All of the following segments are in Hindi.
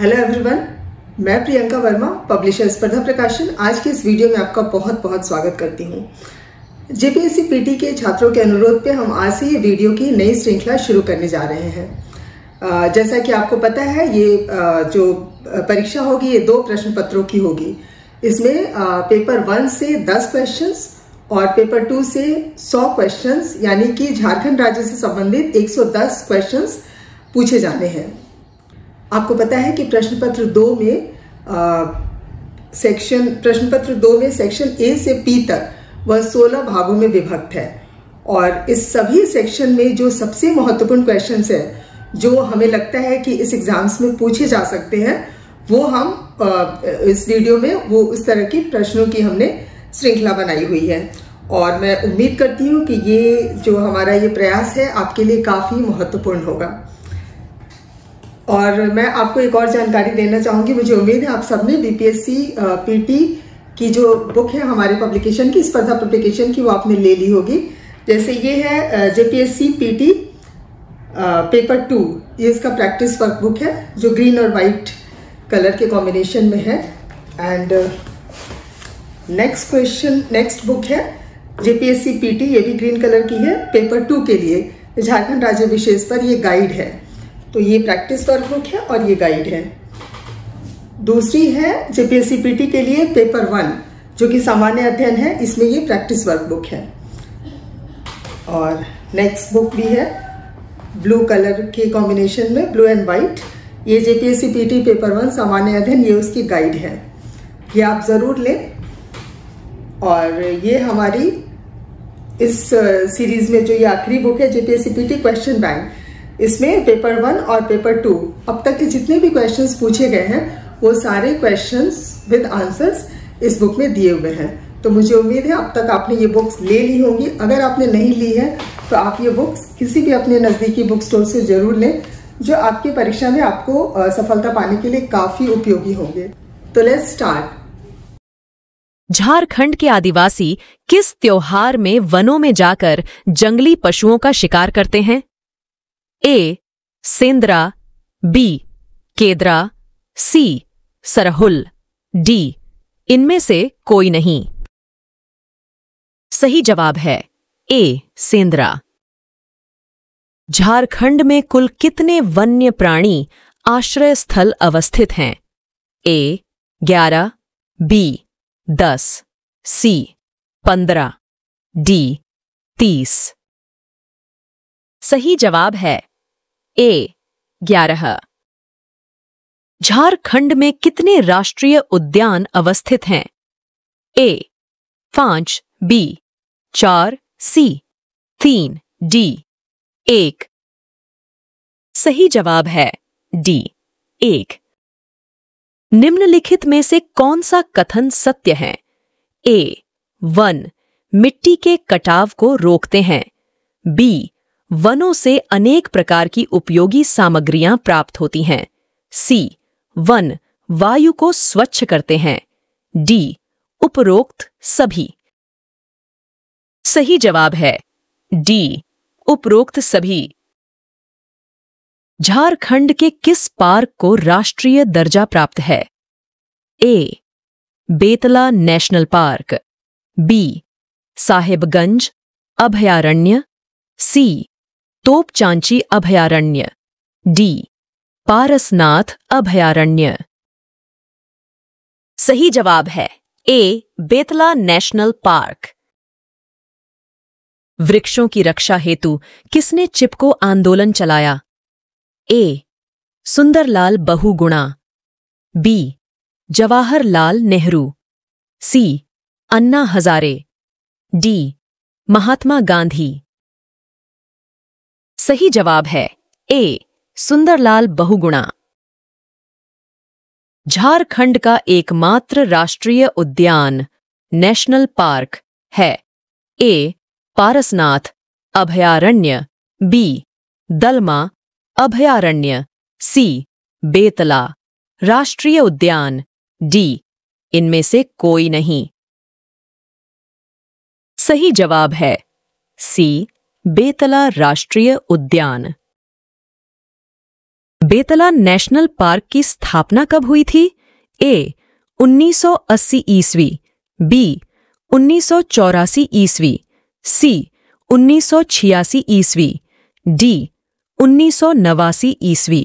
हेलो एवरीवन मैं प्रियंका वर्मा पब्लिशर स्पर्धा प्रकाशन आज के इस वीडियो में आपका बहुत बहुत स्वागत करती हूँ जेपीएससी पीटी के छात्रों के अनुरोध पे हम आज से ये वीडियो की नई श्रृंखला शुरू करने जा रहे हैं जैसा कि आपको पता है ये जो परीक्षा होगी ये दो प्रश्न पत्रों की होगी इसमें पेपर वन से दस क्वेश्चंस और पेपर टू से 100 क्वेश्चंस यानी कि झारखंड राज्य से संबंधित 110 क्वेश्चंस पूछे जाने हैं आपको पता है कि प्रश्न पत्र दो में सेक्शन प्रश्न पत्र दो में सेक्शन ए से पी तक वह 16 भागों में विभक्त है और इस सभी सेक्शन में जो सबसे महत्वपूर्ण क्वेश्चन है जो हमें लगता है कि इस एग्जाम्स में पूछे जा सकते हैं वो हम आ, इस वीडियो में वो उस तरह के प्रश्नों की हमने श्रृंखला बनाई हुई है और मैं उम्मीद करती हूँ कि ये जो हमारा ये प्रयास है आपके लिए काफ़ी महत्वपूर्ण होगा और मैं आपको एक और जानकारी देना चाहूँगी मुझे उम्मीद है आप सबने बीपीएससी पीटी की जो बुक है हमारे पब्लिकेशन की स्पर्धा पब्लिकेशन की वो आपने ले ली होगी जैसे ये है जेपीएससी पीटी पेपर टू ये इसका प्रैक्टिस वर्क बुक है जो ग्रीन और वाइट कलर के कॉम्बिनेशन में है and next question next book है जेपीएससी पीटी ये भी ग्रीन कलर की है पेपर टू के लिए झारखंड राज्य विशेष पर ये गाइड है तो ये प्रैक्टिस वर्क बुक है और ये गाइड है दूसरी है जेपीएससी पीटी के लिए पेपर वन जो कि सामान्य अध्ययन है इसमें ये प्रैक्टिस वर्क बुक है और नेक्स्ट बुक भी है ब्लू कलर के कॉम्बिनेशन में ब्लू एंड वाइट ये जेपीएससी पीटी पेपर वन सामान्य अध्ययन ये उसकी गाइड है ये आप ज़रूर लें और ये हमारी इस सीरीज में जो ये आखिरी बुक है जेपीएससी पीटी क्वेश्चन बैंक इसमें पेपर वन और पेपर टू अब तक के जितने भी क्वेश्चंस पूछे गए हैं वो सारे क्वेश्चंस विद आंसर्स इस बुक में दिए हुए हैं तो मुझे उम्मीद है अब तक आपने ये बुक्स ले ली होंगी अगर आपने नहीं ली है तो आप ये बुक्स किसी भी अपने नज़दीकी बुक स्टोर से जरूर लें जो आपकी परीक्षा में आपको सफलता पाने के लिए काफ़ी उपयोगी होंगे तो लेट्स स्टार्ट झारखंड के आदिवासी किस त्योहार में वनों में जाकर जंगली पशुओं का शिकार करते हैं A Sendra B Kedra C Sarhul D इनमें से कोई नहीं सही जवाब है ए सेंद्रा झारखंड में कुल कितने वन्य प्राणी आश्रय स्थल अवस्थित हैं ए ग्यारह बी दस सी पंद्रह डी तीस सही जवाब है ए ग्यारह झारखंड में कितने राष्ट्रीय उद्यान अवस्थित हैं ए पांच बी चार सी तीन डी एक सही जवाब है डी एक निम्नलिखित में से कौन सा कथन सत्य है ए वन मिट्टी के कटाव को रोकते हैं बी वनों से अनेक प्रकार की उपयोगी सामग्रियां प्राप्त होती हैं सी वन वायु को स्वच्छ करते हैं डी उपरोक्त सभी सही जवाब है डी उपरोक्त सभी झारखंड के किस पार्क को राष्ट्रीय दर्जा प्राप्त है A Betla national park B Sahebganj अभयारण्य सी तोपचांची अभयारण्य डी पारसनाथ अभयारण्य सही जवाब है ए बेतला नेशनल पार्क वृक्षों की रक्षा हेतु किसने चिपको आंदोलन चलाया A Sundarlal Bahuguna B Jawaharlal Nehru C Anna Hazare D Mahatma Gandhi सही जवाब है ए सुंदरलाल बहुगुणा झारखंड का एकमात्र राष्ट्रीय उद्यान नेशनल पार्क है ए पारसनाथ अभयारण्य बी दलमा अभयारण्य सी बेतला राष्ट्रीय उद्यान डी इनमें से कोई नहीं सही जवाब है सी बेतला राष्ट्रीय उद्यान बेतला नेशनल पार्क की स्थापना कब हुई थी ए 1980 ईस्वी बी उन्नीस ईस्वी सी 1986 ईस्वी डी उन्नीस ईस्वी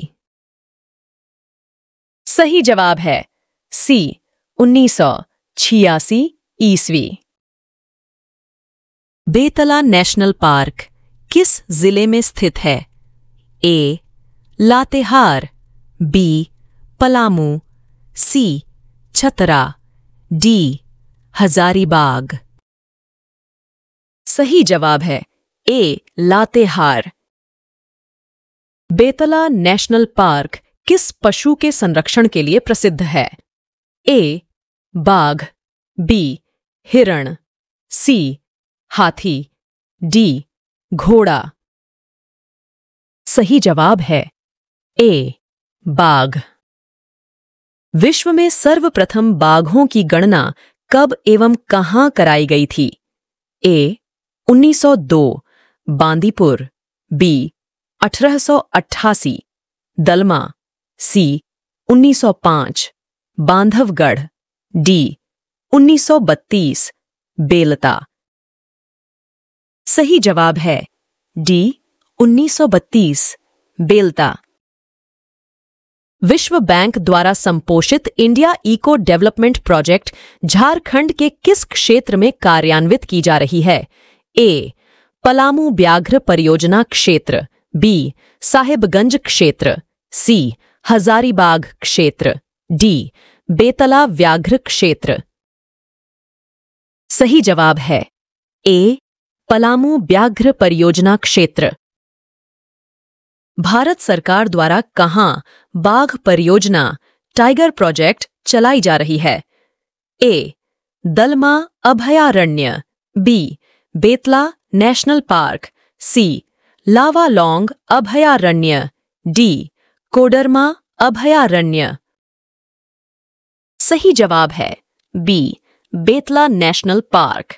सही जवाब है सी उन्नीस ईस्वी बेतला नेशनल पार्क किस जिले में स्थित है A Latehar B Palamu C Chatra D Hazaribagh सही जवाब है A Latehar Betla national park किस पशु के संरक्षण के लिए प्रसिद्ध है ए बाघ बी हिरण सी हाथी डी घोड़ा सही जवाब है ए बाघ विश्व में सर्वप्रथम बाघों की गणना कब एवं कहां कराई गई थी ए 1902 बांदीपुर बी अठारह दलमा सी 1905 बांधवगढ़ डी 1932 बेलता सही जवाब है डी 1932 बेलता विश्व बैंक द्वारा संपोषित India eco development project Jharkhand के किस क्षेत्र में कार्यान्वित की जा रही है ए पलामू व्याघ्र परियोजना क्षेत्र बी साहिबगंज क्षेत्र सी हजारीबाग क्षेत्र डी बेतला व्याघ्र क्षेत्र सही जवाब है ए पलामू व्याघ्र परियोजना क्षेत्र भारत सरकार द्वारा कहाँ बाघ परियोजना टाइगर प्रोजेक्ट चलाई जा रही है ए दलमा अभयारण्य B Betla national park C Lawalong अभयारण्य डी कोडरमा अभयारण्य सही जवाब है B Betla national park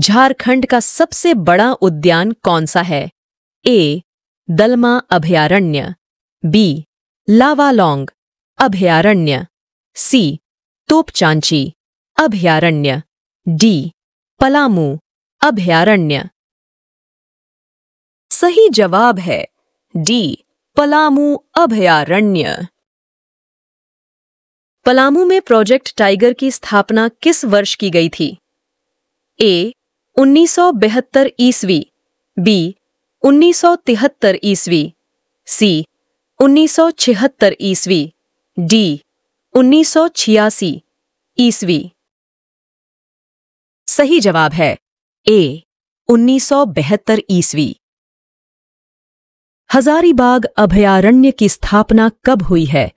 Jharkhand का सबसे बड़ा उद्यान कौन सा है ए दलमा अभयारण्य बी लावालोंग अभयारण्य सी तोपचांची अभयारण्य डी पलामू अभयारण्य सही जवाब है डी पलामू अभयारण्य पलामू में प्रोजेक्ट टाइगर की स्थापना किस वर्ष की गई थी ए 1972 ईस्वी बी 1973 ईस्वी सी 1976 ईस्वी डी 1986 ईस्वी सही जवाब है ए 1972 ईस्वी हजारीबाग अभयारण्य की स्थापना कब हुई है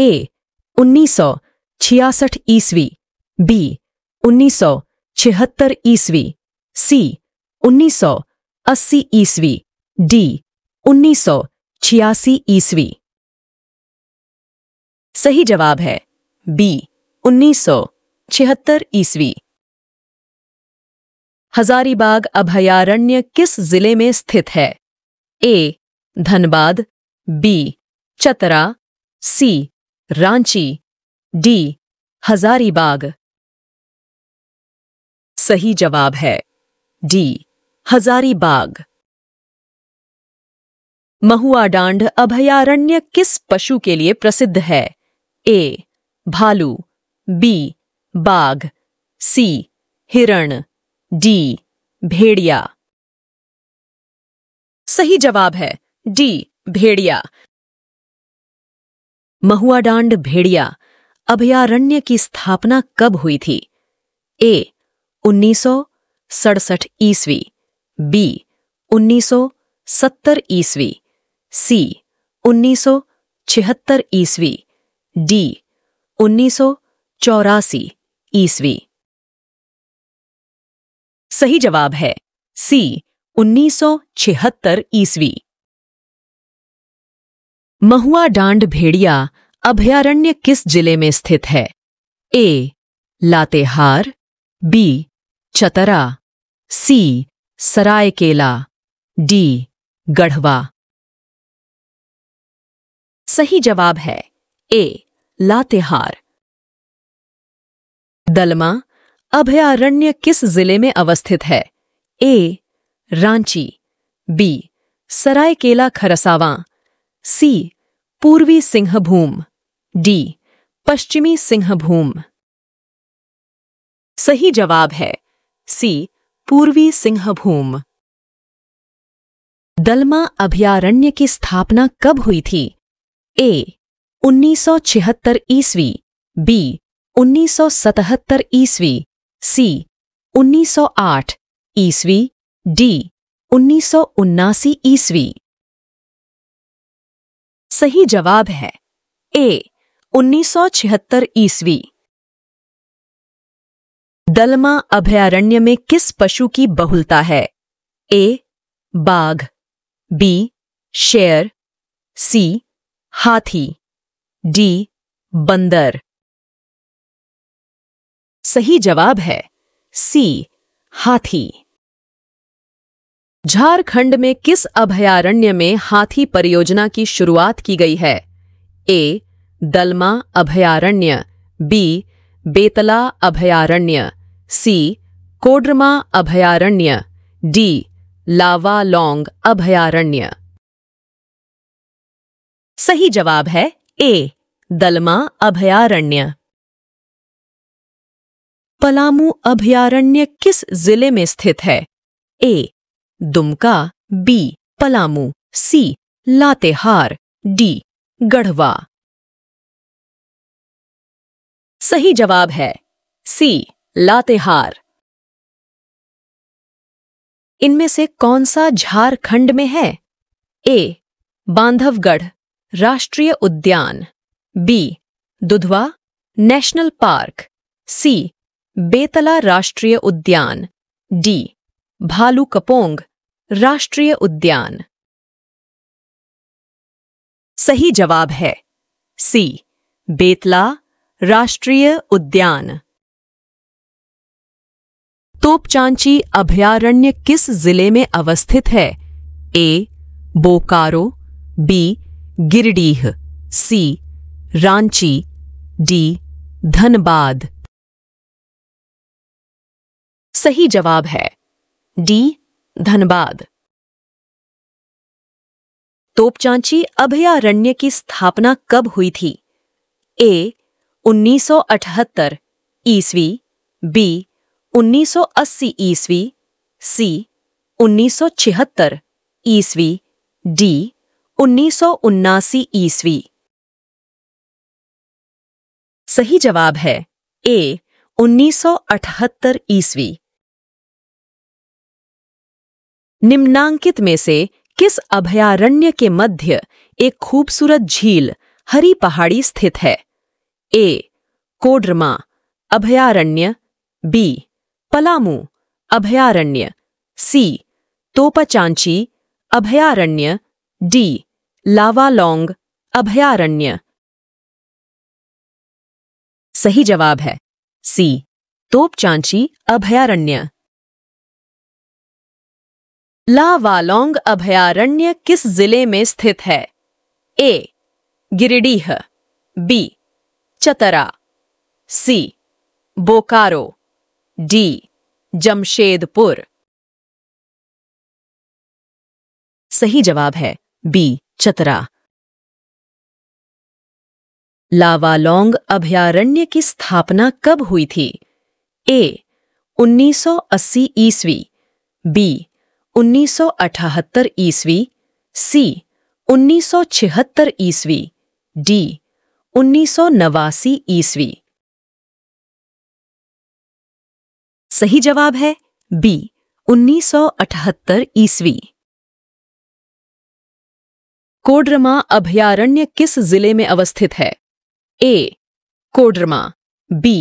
ए उन्नीस ईस्वी बी उन्नीस ईस्वी सी 1980 ईस्वी डी 1986 ईस्वी सही जवाब है बी 1976 ईस्वी हजारीबाग अभयारण्य किस जिले में स्थित है A Dhanbad B Chatra C Ranchi D Hazaribagh सही जवाब है डी हजारीबाग महुआ डांड अभयारण्य किस पशु के लिए प्रसिद्ध है ए भालू बी बाघ सी हिरण डी भेड़िया सही जवाब है डी भेड़िया महुआडांड भेड़िया अभयारण्य की स्थापना कब हुई थी ए उन्नीस सड़सठ ईस्वी बी उन्नीस सत्तर ईस्वी सी उन्नीस छिहत्तर ईस्वी डी उन्नीस चौरासी ईस्वी सही जवाब है सी उन्नीस सौ छिहत्तर ईस्वी महुआ डांड भेड़िया अभयारण्य किस जिले में स्थित है A Latehar B Chatra C Seraikela D Garhwa सही जवाब है ए लातेहार दलमा अभयारण्य किस जिले में अवस्थित है A Ranchi B Seraikela Kharsawan C पूर्वी सिंहभूम डी पश्चिमी सिंहभूम सही जवाब है सी पूर्वी सिंहभूम दलमा अभयारण्य की स्थापना कब हुई थी ए 1976 ईस्वी बी 1977 ईस्वी सी 1908 ईस्वी डी उन्नीस ईस्वी सही जवाब है ए 1976 ईस्वी दलमा अभयारण्य में किस पशु की बहुलता है ए बाघ बी शेर सी हाथी डी बंदर सही जवाब है सी हाथी झारखंड में किस अभयारण्य में हाथी परियोजना की शुरुआत की गई है ए दलमा अभयारण्य बी बेतला अभयारण्य सी कोडरमा अभयारण्य डी लावा लौंग अभयारण्य सही जवाब है ए दलमा अभयारण्य पलामू अभयारण्य किस जिले में स्थित है A Dumka B Palamu C Latehar D Garhwa सही जवाब है सी लातेहार इनमें से कौन सा झारखंड में है ए बांधवगढ़ राष्ट्रीय उद्यान B Dudhwa national park C Betla राष्ट्रीय उद्यान डी भालू कपोंग राष्ट्रीय उद्यान सही जवाब है सी बेतला राष्ट्रीय उद्यान तोपचांची अभयारण्य किस जिले में अवस्थित है A Bokaro B Giridih C Ranchi D Dhanbad सही जवाब है डी धनबाद तोपचांची अभयारण्य की स्थापना कब हुई थी ए 1978 ईस्वी बी 1980 ईस्वी सी 1976 ईस्वी डी उन्नीस ईस्वी सही जवाब है ए 1978 ईस्वी निम्नांकित में से किस अभयारण्य के मध्य एक खूबसूरत झील हरी पहाड़ी स्थित है ए कोडरमा अभयारण्य बी पलामू अभयारण्य सी तोपाचांची अभयारण्य डी लावालोंग अभयारण्य सही जवाब है सी तोपचांची अभयारण्य लावालोंग अभयारण्य किस जिले में स्थित है A Giridih B Chatra C Bokaro D Jamshedpur सही जवाब है बी चतरा लावालोंग अभयारण्य की स्थापना कब हुई थी ए 1980 ईस्वी बी 1978 ईस्वी सी 1976 ईस्वी डी 1989 ईस्वी सही जवाब है बी 1978 ईस्वी कोडरमा अभयारण्य किस जिले में अवस्थित है A Koderma B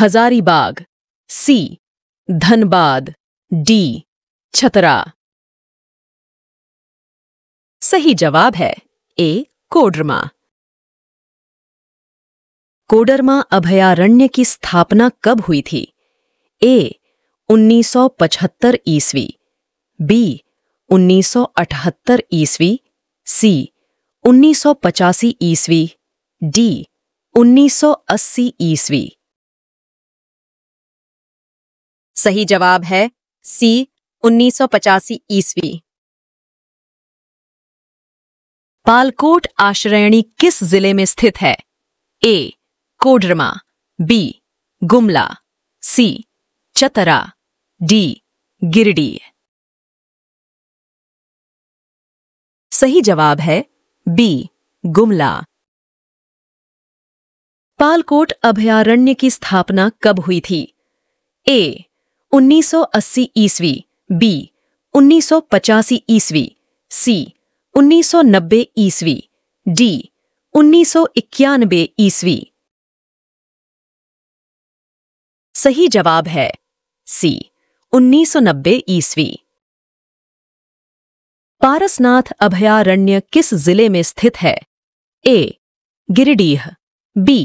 Hazaribagh C Dhanbad D Chatra सही जवाब है ए कोडरमा कोडरमा अभयारण्य की स्थापना कब हुई थी ए 1975 ईस्वी बी 1978 ईस्वी सी 1985 ईस्वी डी 1980 ईस्वी सही जवाब है सी उन्नीस सौ पचासी ईस्वी बालकोट आश्रयणी किस जिले में स्थित है A Koderma B Gumla C Chatra D Giridih सही जवाब है बी गुमला पालकोट अभयारण्य की स्थापना कब हुई थी ए 1980 ईस्वी बी उन्नीस सौ पचासी ईस्वी सी उन्नीस सौ नब्बे ईस्वी डी उन्नीस सौ इक्यानबे ईस्वी सही जवाब है सी उन्नीस सौ नब्बे ईस्वी पारसनाथ अभयारण्य किस जिले में स्थित है A Giridih B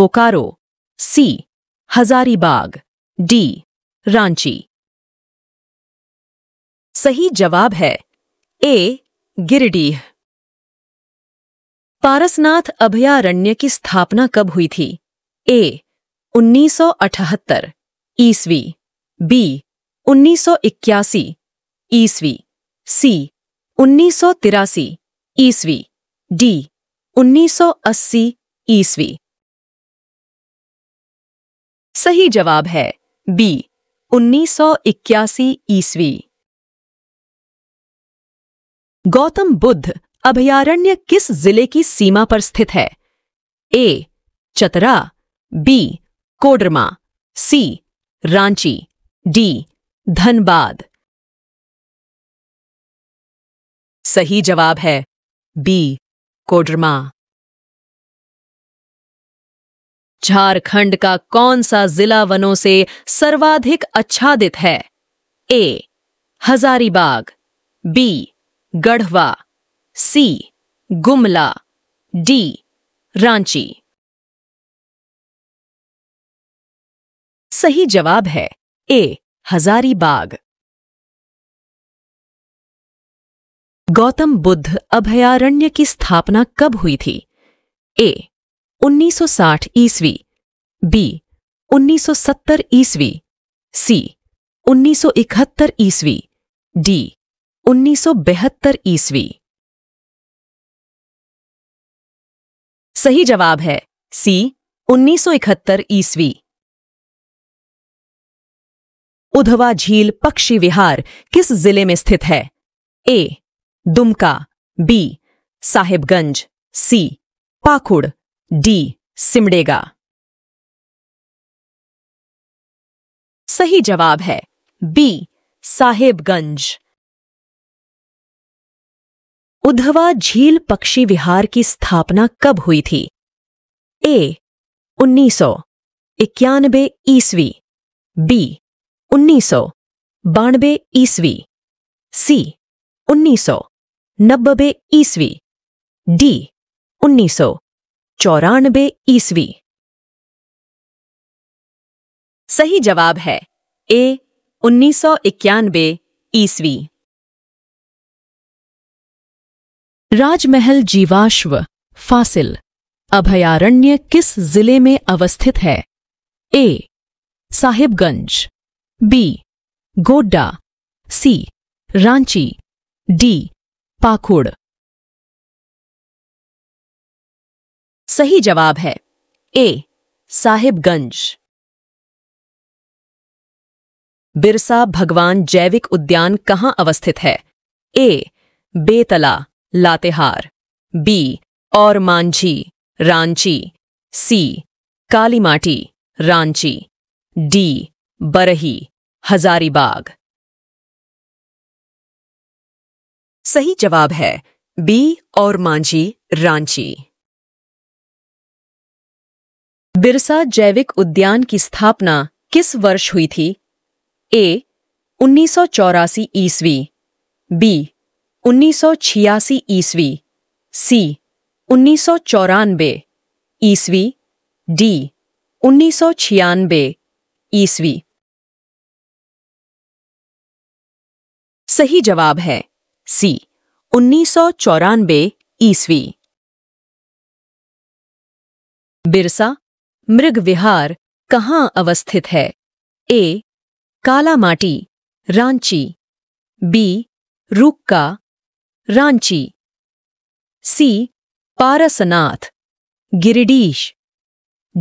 Bokaro C Hazaribagh D Ranchi सही जवाब है ए गिरिडीह पारसनाथ अभयारण्य की स्थापना कब हुई थी ए उन्नीस सौ अठहत्तर ईस्वी बी उन्नीस सौ इक्यासी ईस्वी सी उन्नीस सौ तिरासी ईस्वी डी उन्नीस सौ अस्सी ईस्वी सही जवाब है बी उन्नीस सौ इक्यासी ईस्वी गौतम बुद्ध अभयारण्य किस जिले की सीमा पर स्थित है A Chatra B Koderma C Ranchi D Dhanbad सही जवाब है बी कोडरमा झारखंड का कौन सा जिला वनों से सर्वाधिक आच्छादित है A Hazaribagh B Garhwa C Gumla D Ranchi सही जवाब है ए हजारीबाग गौतम बुद्ध अभयारण्य की स्थापना कब हुई थी ए 1960 ईस्वी बी 1970 ईस्वी सी 1971 ईस्वी डी 1972 ईस्वी सही जवाब है सी 1971 ईस्वी उधवा झील पक्षी विहार किस जिले में स्थित है A Dumka B Sahibganj C Pakur D Simdega सही जवाब है बी साहेबगंज उधवा झील पक्षी विहार की स्थापना कब हुई थी ए उन्नीस सौ इक्यानबे ईस्वी बी उन्नीस सौ बानबे ईस्वी सी उन्नीस सौ नब्बे ईस्वी डी उन्नीस सौ चौरानबे ईस्वी सही जवाब है ए उन्नीस सौ इक्यानबे ईस्वी राजमहल जीवाश्व फासिल अभयारण्य किस जिले में अवस्थित है A Sahibganj B Godda C Ranchi D Pakur सही जवाब है ए साहिबगंज बिरसा भगवान जैविक उद्यान कहाँ अवस्थित है A Betla Latehar B Ormanjhi Ranchi C Kalimati Ranchi D Barhi Hazaribagh सही जवाब है बी और मांझी रांची बिरसा जैविक उद्यान की स्थापना किस वर्ष हुई थी ए उन्नीस सौ ईस्वी बी 1986 ईस्वी सी उन्नीस ईस्वी डी उन्नीस ईस्वी सही जवाब है सी उन्नीस ईस्वी बिरसा मृग विहार कहाँ अवस्थित है A Kalamati Ranchi B Rukka Ranchi C Parasnath Giridih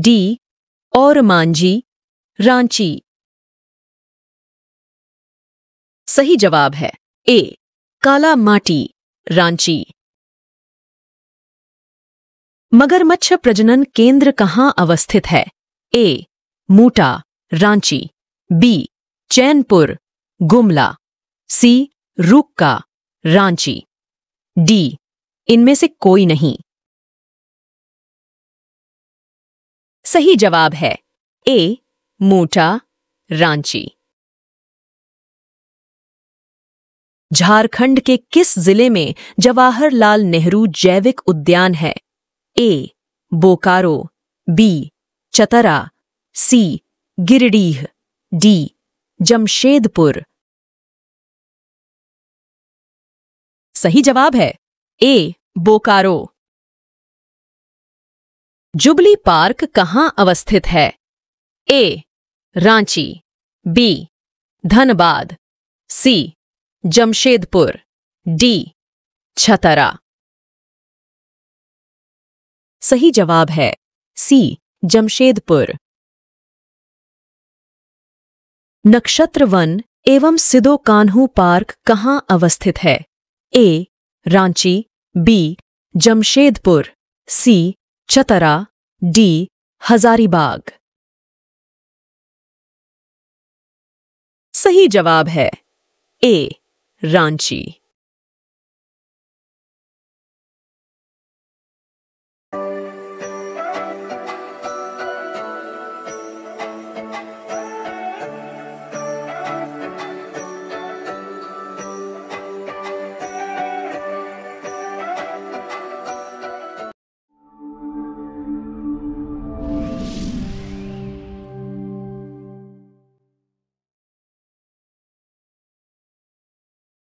D Ormanjhi Ranchi सही जवाब है ए काला माटी रांची मगरमच्छ प्रजनन केंद्र कहाँ अवस्थित है A Muta Ranchi B Chainpur Gumla C Rukka Ranchi D इनमें से कोई नहीं सही जवाब है ए मोटा रांची झारखंड के किस जिले में जवाहरलाल नेहरू जैविक उद्यान है A Bokaro B Chatra C Giridih D Jamshedpur सही जवाब है ए बोकारो जुबली पार्क कहाँ अवस्थित है A Ranchi B Dhanbad C Jamshedpur D Chatra सही जवाब है सी जमशेदपुर नक्षत्र वन एवं सिदो कान्हू पार्क कहाँ अवस्थित है A Ranchi B Jamshedpur C Chatra D Hazaribagh सही जवाब है ए रांची